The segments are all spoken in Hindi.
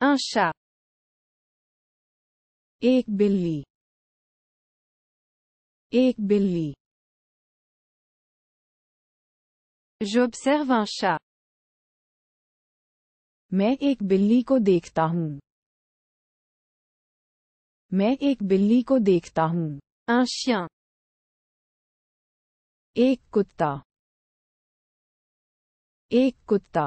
Un chat. एक बिल्ली एक बिल्ली J'observe un chat. मैं एक बिल्ली को देखता हूँ मैं एक बिल्ली को देखता हूँ Un chien. एक कुत्ता एक कुत्ता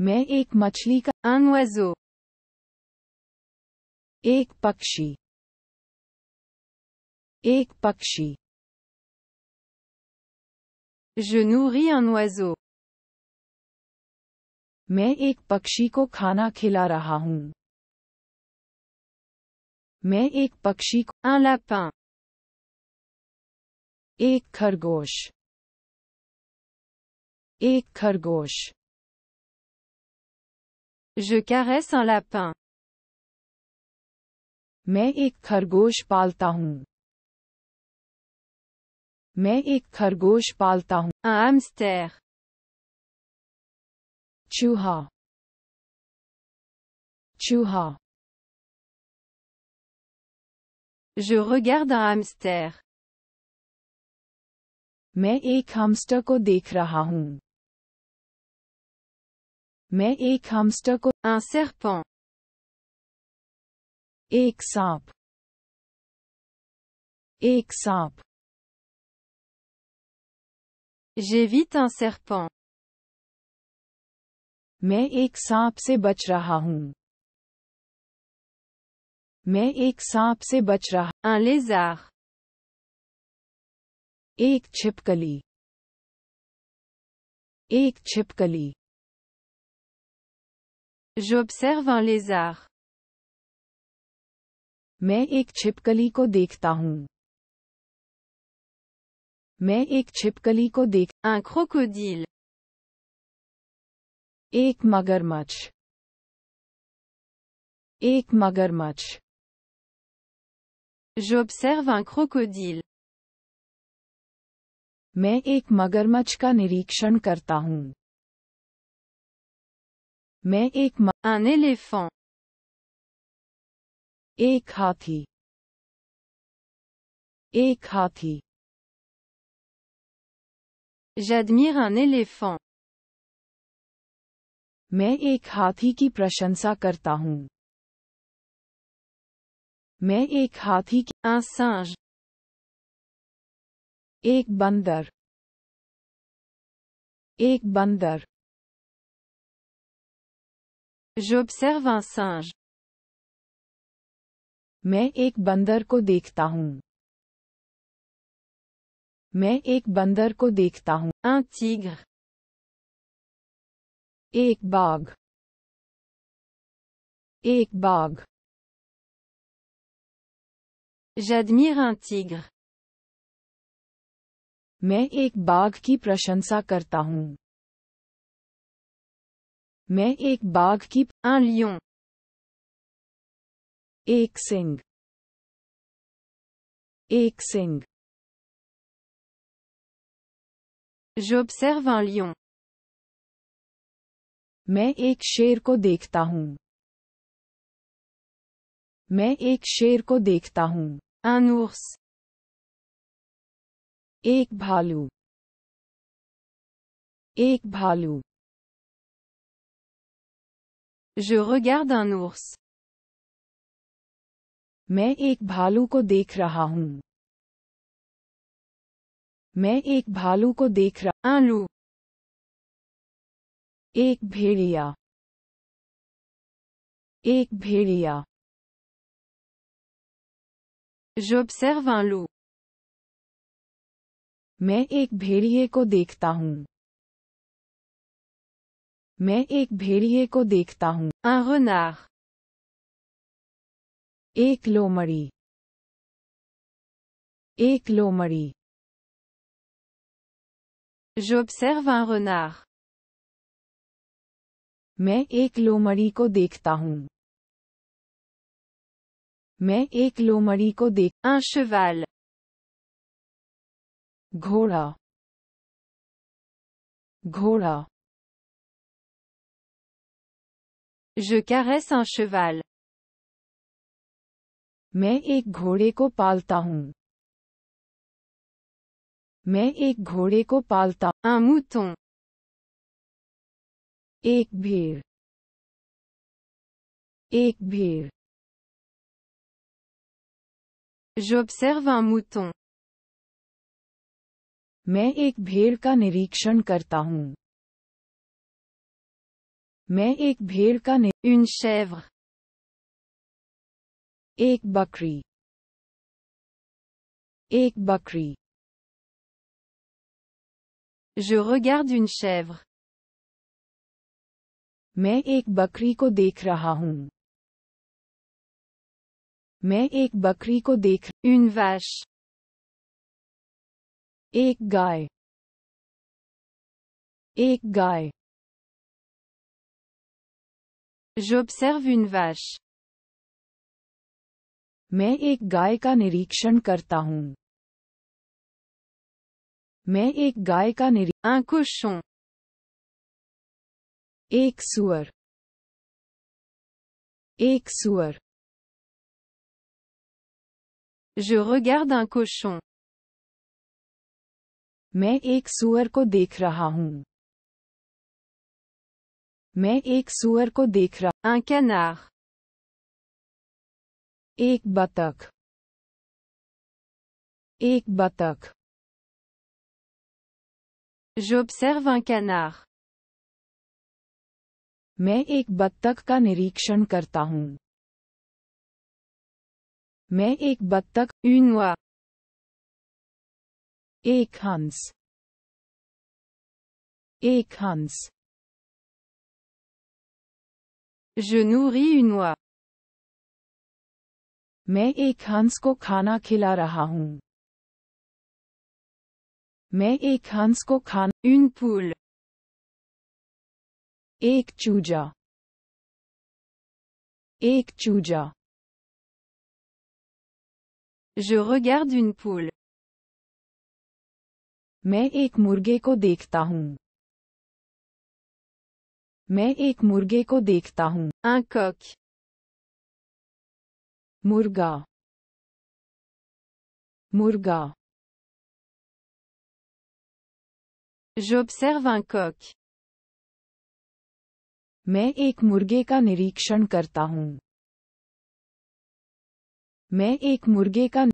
मैं एक मछली का अंगवजो एक पक्षी एक पक्षी Je nourris un oiseau. मैं एक पक्षी को खाना खिला रहा हूँ मैं एक पक्षी को un lapin. एक खरगोश एक खरगोश Je caresse un lapin. Mais ek khargosh palta hun. Mais ek khargosh palta hun. Un hamster. Chuha. Chuha. Je regarde un hamster. Mais ek hamster ko dekh मैं एक हमस्टर को un serpent एक सांप एक सांप J'évite un serpent. मैं एक सांप से बच रहा हूँ मैं एक सांप से बच रहा Un lézard. एक छिपकली एक छिपकली J'observe un lézard. मैं एक छिपकली को देखता हूँ मैं एक छिपकली को देख Un crocodile. एक मगरमच्छ एक मगरमच्छ J'observe un crocodile. मैं एक मगरमच्छ का निरीक्षण करता हूँ मैं एक माने éléphant एक हाथी एक हाथी जदमीर आने éléphant. मैं एक हाथी की प्रशंसा करता हूँ मैं एक हाथी की आसाज एक बंदर एक बंदर J'observe un singe. मैं एक बंदर को देखता हूँ मैं एक बंदर को देखता हूँ Un tigre. एक बाघ एक बाघ J'admire un tigre. मैं एक बाघ की प्रशंसा करता हूँ मैं एक बाघ की आलियों एक सिंह एक सिंह J'observe un मैं एक शेर को देखता हूँ मैं एक शेर को देखता हूँ Un एक भालू एक भालू Je regarde un ours. मैं एक भालू को देख रहा हूँ मैं एक भालू को देख रहा un loup. एक भेड़िया एक भेड़िया J'observe un loup. मैं एक भेड़िए को देखता हूँ मैं एक भेड़िए को देखता हूँ Un एक लोमड़ी एक लोमड़ी J'observe मैं एक लोमड़ी को देखता हूँ मैं एक लोमड़ी को देख Un घोड़ा घोड़ा Je caresse un cheval. मैं एक घोड़े को पालता मैं एक घोड़े को un mouton एक भेड़ एक भेड़ J'observe un mouton मैं एक भेड़ का मैं एक भेड़ का इन शैव एक बकरी एक बकरी Je regarde une chèvre मैं एक बकरी को देख रहा हूं मैं एक बकरी को देख इन वैश एक गाय एक गाय J'observe une vache. मैं एक गाय का निरीक्षण करता हूँ मैं एक गाय का Un cochon. एक सुअर एक सुअर Je regarde un cochon. मैं एक सुअर को देख रहा हूँ मैं एक सुअर को देख रहा un canard. एक बतख एक बतख J'observe un canard. मैं एक बत्तख का निरीक्षण करता हूँ मैं एक बत्तख यूनवा एक हंस एक हंस Je nourris une oie. मैं एक हंस को खाना खिला रहा हूँ मैं एक हंस को खाना इन पुल एक चूजा एक चूजा Je regarde une poule. मैं एक मुर्गे को देखता हूँ मैं एक मुर्गे को देखता हूँ Un मुर्गा मुर्गा J'observe un coq. मैं एक मुर्गे का निरीक्षण करता हूँ मैं एक मुर्गे का